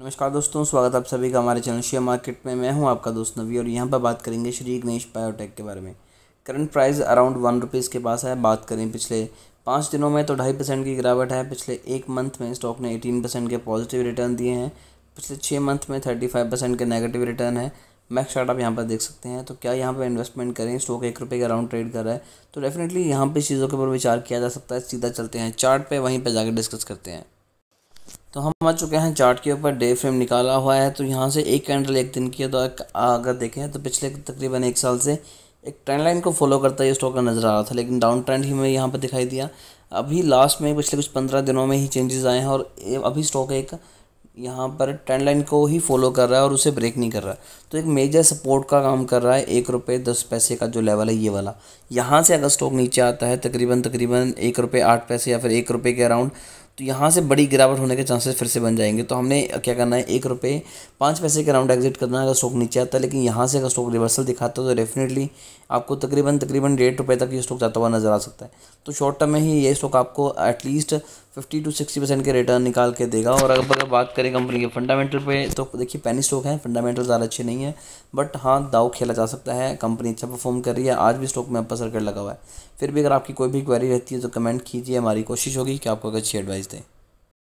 नमस्कार दोस्तों स्वागत आप सभी का हमारे चैनल शेयर मार्केट में मैं हूं आपका दोस्त नवी और यहां पर बात करेंगे श्री गणेश बायोटेक के बारे में current price around one rupees के पास है बात करें पिछले पाँच दिनों में तो ढाई परसेंट की गिरावट है पिछले एक मंथ में स्टॉक ने एटीन परसेंट के पॉजिटिव रिटर्न दिए हैं पिछले छः मंथ में थर्टी फाइव परसेंट के नेगेटिव रिटर्न है मैक्स शार्ट आप यहाँ पर देख सकते हैं तो क्या यहाँ पर इन्वेस्टमेंट करें स्टॉक एक रुपये के अराउंड ट्रेड कर रहा है तो डेफिनेटली यहाँ पर चीज़ों के ऊपर विचार किया जा सकता है सीधा चलते हैं चार्ट वहीं पर जाकर डिस्कस करते हैं तो हम आ चुके हैं चार्ट के ऊपर डे फ्रेम निकाला हुआ है तो यहाँ से एक कैंडल एक दिन की तो अगर देखें तो पिछले तकरीबन एक साल से एक ट्रेंड लाइन को फॉलो करता ये स्टॉक का नज़र आ रहा था लेकिन डाउन ट्रेंड ही हमें यहाँ पर दिखाई दिया अभी लास्ट में पिछले कुछ पंद्रह दिनों में ही चेंजेस आए हैं और अभी स्टॉक एक यहाँ पर ट्रेंड लाइन को ही फॉलो कर रहा है और उसे ब्रेक नहीं कर रहा है तो एक मेजर सपोर्ट का काम कर रहा है एक रुपये दस पैसे का जो लेवल है ये वाला यहाँ से अगर स्टॉक नीचे आता है तकरीबन तकरीबन एक रुपये आठ पैसे या फिर एक रुपये के अराउंड तो यहाँ से बड़ी गिरावट होने के चांसेस फिर से बन जाएंगे तो हमने क्या करना है एक रुपये पाँच पैसे के राउंड एग्जिट करना है अगर स्टॉक नीचे आता है लेकिन यहाँ से अगर स्टॉक रिवर्सल दिखाता है तो डेफिनेटली आपको तकरीबन तकरीबन डेढ़ रुपये तक ये स्टॉक जाता हुआ नजर आ सकता है तो शॉर्ट टर्म में ही ये स्टॉक आपको at least fifty to sixty percent के रिटर्न निकाल के देगा और अगर अगर बात करें कंपनी के फंडामेंटल पे तो देखिए पैनी स्टॉक है फंडामेंटल ज़्यादा अच्छे नहीं है बट हाँ दाव खेला जा सकता है कंपनी अच्छा परफॉर्म कर रही है आज भी स्टॉक में अपर सर्किट लगा हुआ है फिर भी अगर आपकी कोई भी क्वेरी रहती है तो कमेंट कीजिए हमारी कोशिश होगी कि आपको एक अच्छी एडवाइस Tuesday.